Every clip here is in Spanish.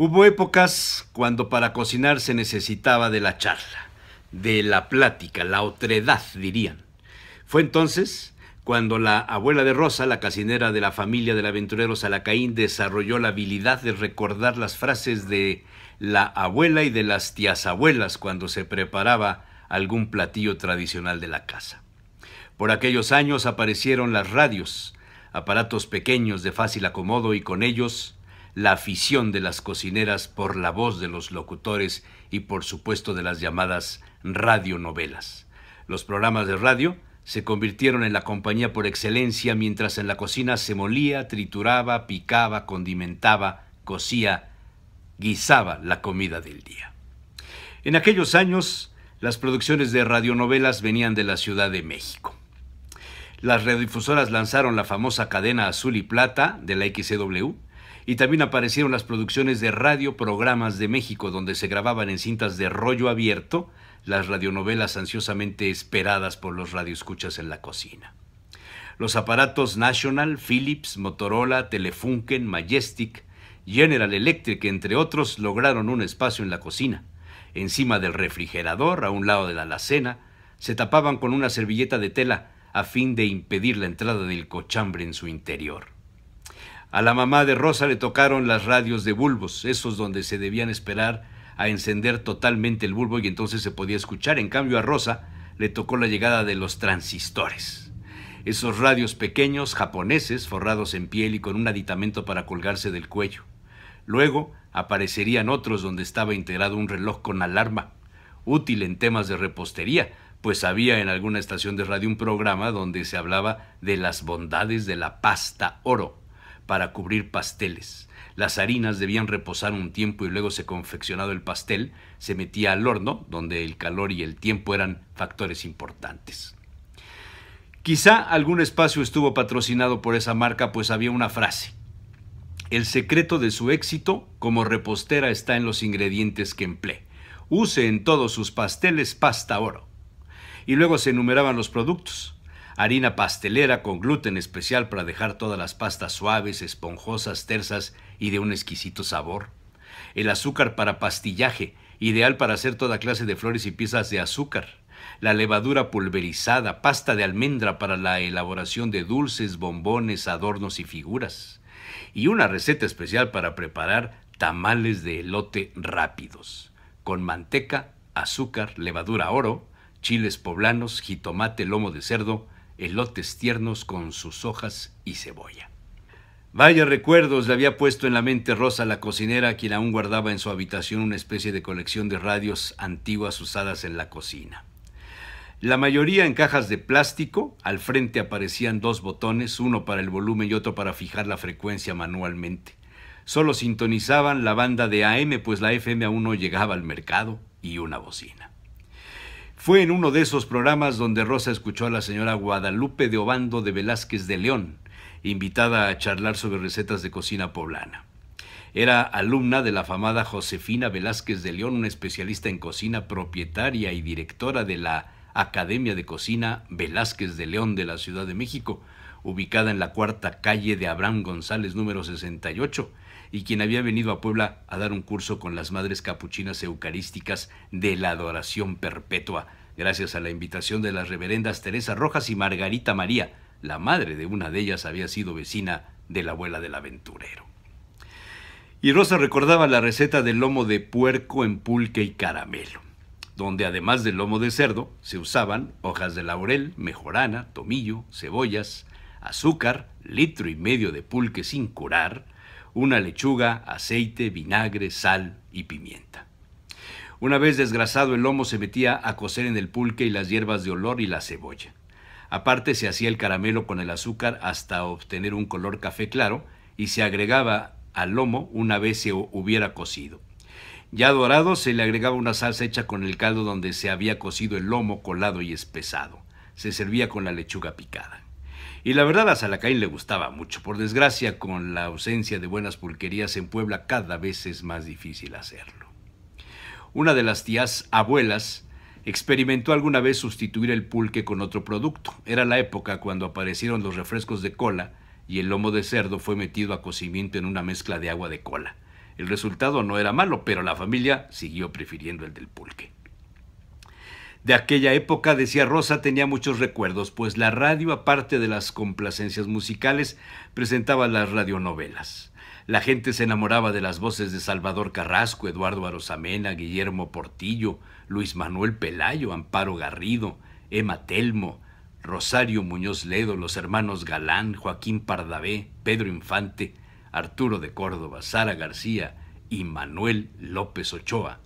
Hubo épocas cuando para cocinar se necesitaba de la charla, de la plática, la otredad, dirían. Fue entonces cuando la abuela de Rosa, la casinera de la familia del aventurero Salacaín, desarrolló la habilidad de recordar las frases de la abuela y de las tías abuelas cuando se preparaba algún platillo tradicional de la casa. Por aquellos años aparecieron las radios, aparatos pequeños de fácil acomodo y con ellos la afición de las cocineras por la voz de los locutores y por supuesto de las llamadas radionovelas. Los programas de radio se convirtieron en la compañía por excelencia mientras en la cocina se molía, trituraba, picaba, condimentaba, cocía, guisaba la comida del día. En aquellos años, las producciones de radionovelas venían de la Ciudad de México. Las redifusoras lanzaron la famosa cadena azul y plata de la XCW, y también aparecieron las producciones de Radio Programas de México, donde se grababan en cintas de rollo abierto las radionovelas ansiosamente esperadas por los radioescuchas en la cocina. Los aparatos National, Philips, Motorola, Telefunken, Majestic, General Electric, entre otros, lograron un espacio en la cocina. Encima del refrigerador, a un lado de la alacena, se tapaban con una servilleta de tela a fin de impedir la entrada del cochambre en su interior. A la mamá de Rosa le tocaron las radios de bulbos, esos donde se debían esperar a encender totalmente el bulbo y entonces se podía escuchar. En cambio a Rosa le tocó la llegada de los transistores. Esos radios pequeños japoneses forrados en piel y con un aditamento para colgarse del cuello. Luego aparecerían otros donde estaba integrado un reloj con alarma, útil en temas de repostería, pues había en alguna estación de radio un programa donde se hablaba de las bondades de la pasta oro para cubrir pasteles. Las harinas debían reposar un tiempo y luego se confeccionaba el pastel, se metía al horno, donde el calor y el tiempo eran factores importantes. Quizá algún espacio estuvo patrocinado por esa marca, pues había una frase. El secreto de su éxito como repostera está en los ingredientes que emplee. Use en todos sus pasteles pasta oro. Y luego se enumeraban los productos harina pastelera con gluten especial para dejar todas las pastas suaves, esponjosas, tersas y de un exquisito sabor. El azúcar para pastillaje, ideal para hacer toda clase de flores y piezas de azúcar. La levadura pulverizada, pasta de almendra para la elaboración de dulces, bombones, adornos y figuras. Y una receta especial para preparar tamales de elote rápidos, con manteca, azúcar, levadura oro, chiles poblanos, jitomate, lomo de cerdo, elotes tiernos con sus hojas y cebolla. Vaya recuerdos le había puesto en la mente Rosa la cocinera, quien aún guardaba en su habitación una especie de colección de radios antiguas usadas en la cocina. La mayoría en cajas de plástico, al frente aparecían dos botones, uno para el volumen y otro para fijar la frecuencia manualmente. Solo sintonizaban la banda de AM, pues la FM aún no llegaba al mercado, y una bocina. Fue en uno de esos programas donde Rosa escuchó a la señora Guadalupe de Obando de Velázquez de León, invitada a charlar sobre recetas de cocina poblana. Era alumna de la afamada Josefina Velázquez de León, una especialista en cocina propietaria y directora de la Academia de Cocina Velázquez de León de la Ciudad de México, ubicada en la cuarta calle de Abraham González número 68, y quien había venido a Puebla a dar un curso con las Madres Capuchinas Eucarísticas de la Adoración Perpetua, gracias a la invitación de las reverendas Teresa Rojas y Margarita María. La madre de una de ellas había sido vecina de la abuela del aventurero. Y Rosa recordaba la receta del lomo de puerco en pulque y caramelo, donde además del lomo de cerdo se usaban hojas de laurel, mejorana, tomillo, cebollas, azúcar, litro y medio de pulque sin curar, una lechuga, aceite, vinagre, sal y pimienta. Una vez desgrasado el lomo se metía a cocer en el pulque y las hierbas de olor y la cebolla. Aparte se hacía el caramelo con el azúcar hasta obtener un color café claro y se agregaba al lomo una vez se hubiera cocido. Ya dorado se le agregaba una salsa hecha con el caldo donde se había cocido el lomo colado y espesado. Se servía con la lechuga picada. Y la verdad a Salacaín le gustaba mucho. Por desgracia, con la ausencia de buenas pulquerías en Puebla, cada vez es más difícil hacerlo. Una de las tías abuelas experimentó alguna vez sustituir el pulque con otro producto. Era la época cuando aparecieron los refrescos de cola y el lomo de cerdo fue metido a cocimiento en una mezcla de agua de cola. El resultado no era malo, pero la familia siguió prefiriendo el del pulque de aquella época, decía Rosa, tenía muchos recuerdos, pues la radio, aparte de las complacencias musicales, presentaba las radionovelas. La gente se enamoraba de las voces de Salvador Carrasco, Eduardo Arosamena, Guillermo Portillo, Luis Manuel Pelayo, Amparo Garrido, Emma Telmo, Rosario Muñoz Ledo, los hermanos Galán, Joaquín Pardavé, Pedro Infante, Arturo de Córdoba, Sara García y Manuel López Ochoa,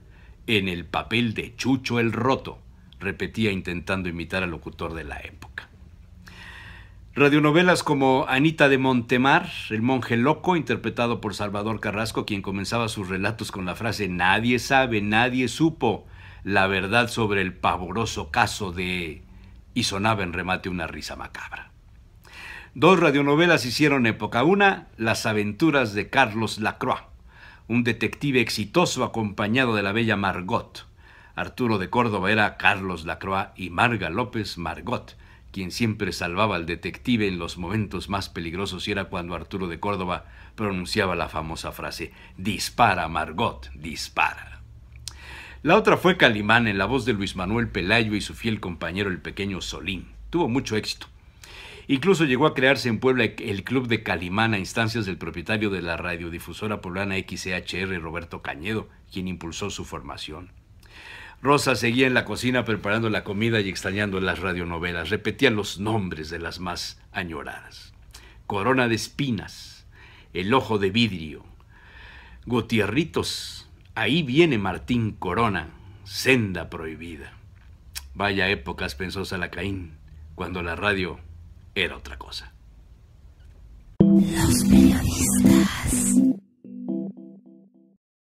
en el papel de Chucho el Roto repetía intentando imitar al locutor de la época. Radionovelas como Anita de Montemar, El monje loco, interpretado por Salvador Carrasco, quien comenzaba sus relatos con la frase Nadie sabe, nadie supo la verdad sobre el pavoroso caso de... y sonaba en remate una risa macabra. Dos radionovelas hicieron época. Una, Las aventuras de Carlos Lacroix, un detective exitoso acompañado de la bella Margot Arturo de Córdoba era Carlos Lacroix y Marga López Margot, quien siempre salvaba al detective en los momentos más peligrosos y era cuando Arturo de Córdoba pronunciaba la famosa frase, dispara Margot, dispara. La otra fue Calimán en la voz de Luis Manuel Pelayo y su fiel compañero el pequeño Solín. Tuvo mucho éxito. Incluso llegó a crearse en Puebla el Club de Calimán a instancias del propietario de la radiodifusora poblana XHR, e Roberto Cañedo, quien impulsó su formación. Rosa seguía en la cocina preparando la comida y extrañando las radionovelas. Repetían los nombres de las más añoradas. Corona de espinas, El ojo de vidrio, Gutierritos, ahí viene Martín Corona, Senda prohibida. Vaya épocas pensó caín cuando la radio era otra cosa.